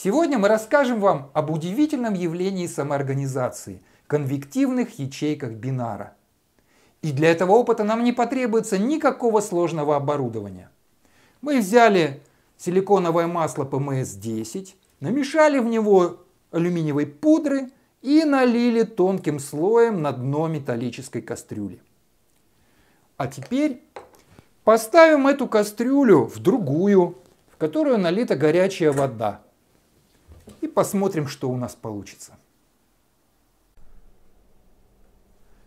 Сегодня мы расскажем вам об удивительном явлении самоорганизации – конвективных ячейках бинара. И для этого опыта нам не потребуется никакого сложного оборудования. Мы взяли силиконовое масло ПМС-10, намешали в него алюминиевой пудры и налили тонким слоем на дно металлической кастрюли. А теперь поставим эту кастрюлю в другую, в которую налита горячая вода – посмотрим, что у нас получится.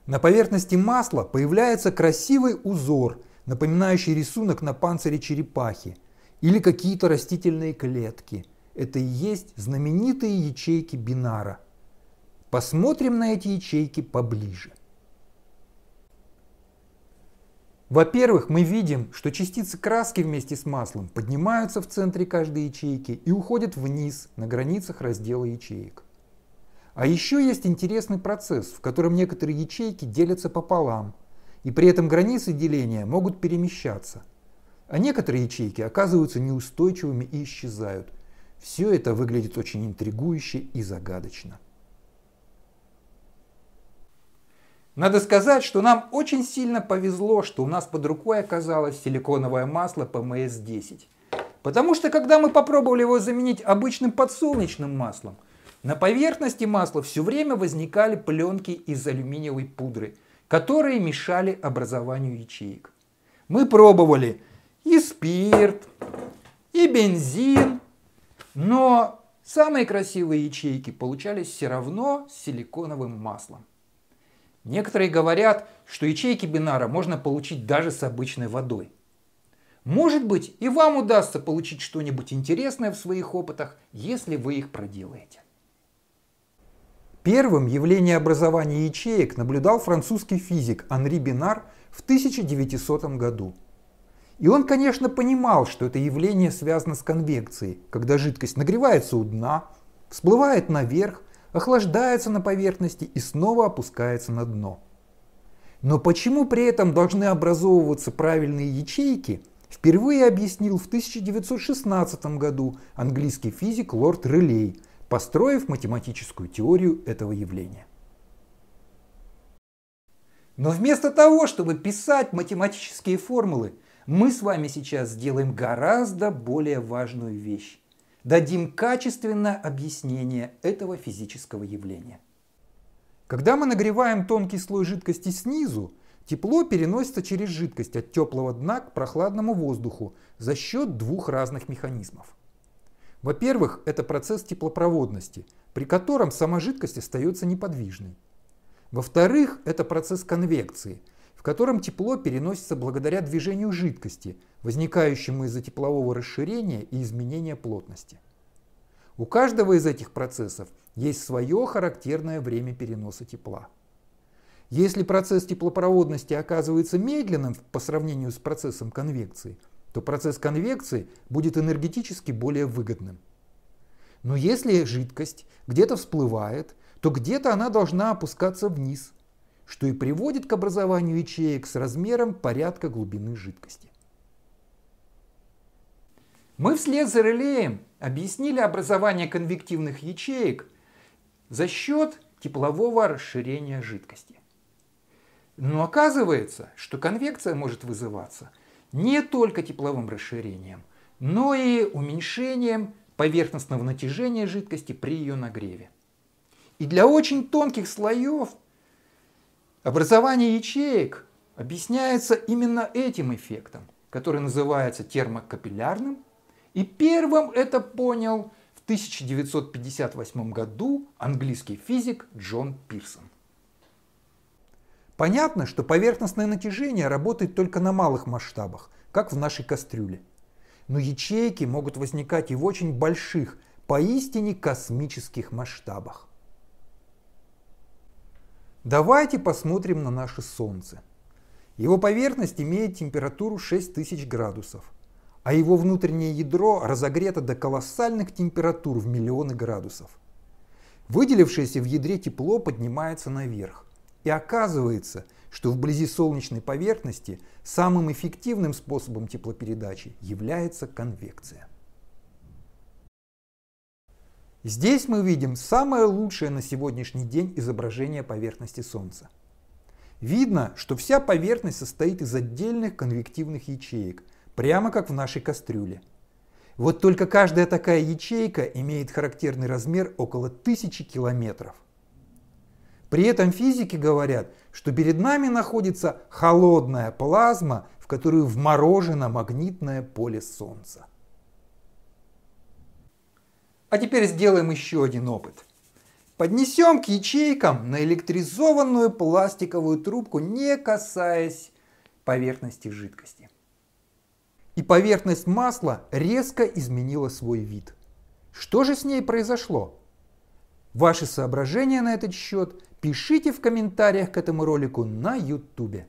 На поверхности масла появляется красивый узор, напоминающий рисунок на панцире черепахи или какие-то растительные клетки. Это и есть знаменитые ячейки бинара. Посмотрим на эти ячейки поближе. Во-первых, мы видим, что частицы краски вместе с маслом поднимаются в центре каждой ячейки и уходят вниз на границах раздела ячеек. А еще есть интересный процесс, в котором некоторые ячейки делятся пополам, и при этом границы деления могут перемещаться. А некоторые ячейки оказываются неустойчивыми и исчезают. Все это выглядит очень интригующе и загадочно. Надо сказать, что нам очень сильно повезло, что у нас под рукой оказалось силиконовое масло ПМС-10. Потому что когда мы попробовали его заменить обычным подсолнечным маслом, на поверхности масла все время возникали пленки из алюминиевой пудры, которые мешали образованию ячеек. Мы пробовали и спирт, и бензин, но самые красивые ячейки получались все равно с силиконовым маслом. Некоторые говорят, что ячейки бинара можно получить даже с обычной водой. Может быть, и вам удастся получить что-нибудь интересное в своих опытах, если вы их проделаете. Первым явление образования ячеек наблюдал французский физик Анри Бинар в 1900 году. И он, конечно, понимал, что это явление связано с конвекцией, когда жидкость нагревается у дна, всплывает наверх охлаждается на поверхности и снова опускается на дно. Но почему при этом должны образовываться правильные ячейки, впервые объяснил в 1916 году английский физик Лорд Релей, построив математическую теорию этого явления. Но вместо того, чтобы писать математические формулы, мы с вами сейчас сделаем гораздо более важную вещь дадим качественное объяснение этого физического явления. Когда мы нагреваем тонкий слой жидкости снизу, тепло переносится через жидкость от теплого дна к прохладному воздуху за счет двух разных механизмов. Во-первых, это процесс теплопроводности, при котором сама жидкость остается неподвижной. Во-вторых, это процесс конвекции – в котором тепло переносится благодаря движению жидкости, возникающему из-за теплового расширения и изменения плотности. У каждого из этих процессов есть свое характерное время переноса тепла. Если процесс теплопроводности оказывается медленным по сравнению с процессом конвекции, то процесс конвекции будет энергетически более выгодным. Но если жидкость где-то всплывает, то где-то она должна опускаться вниз – что и приводит к образованию ячеек с размером порядка глубины жидкости. Мы вслед за релеем объяснили образование конвективных ячеек за счет теплового расширения жидкости. Но оказывается, что конвекция может вызываться не только тепловым расширением, но и уменьшением поверхностного натяжения жидкости при ее нагреве. И для очень тонких слоев Образование ячеек объясняется именно этим эффектом, который называется термокапиллярным. И первым это понял в 1958 году английский физик Джон Пирсон. Понятно, что поверхностное натяжение работает только на малых масштабах, как в нашей кастрюле. Но ячейки могут возникать и в очень больших, поистине космических масштабах. Давайте посмотрим на наше Солнце. Его поверхность имеет температуру 6000 градусов, а его внутреннее ядро разогрето до колоссальных температур в миллионы градусов. Выделившееся в ядре тепло поднимается наверх. И оказывается, что вблизи солнечной поверхности самым эффективным способом теплопередачи является конвекция. Здесь мы видим самое лучшее на сегодняшний день изображение поверхности Солнца. Видно, что вся поверхность состоит из отдельных конвективных ячеек, прямо как в нашей кастрюле. Вот только каждая такая ячейка имеет характерный размер около тысячи километров. При этом физики говорят, что перед нами находится холодная плазма, в которую вморожено магнитное поле Солнца. А теперь сделаем еще один опыт. Поднесем к ячейкам электризованную пластиковую трубку, не касаясь поверхности жидкости. И поверхность масла резко изменила свой вид. Что же с ней произошло? Ваши соображения на этот счет пишите в комментариях к этому ролику на YouTube.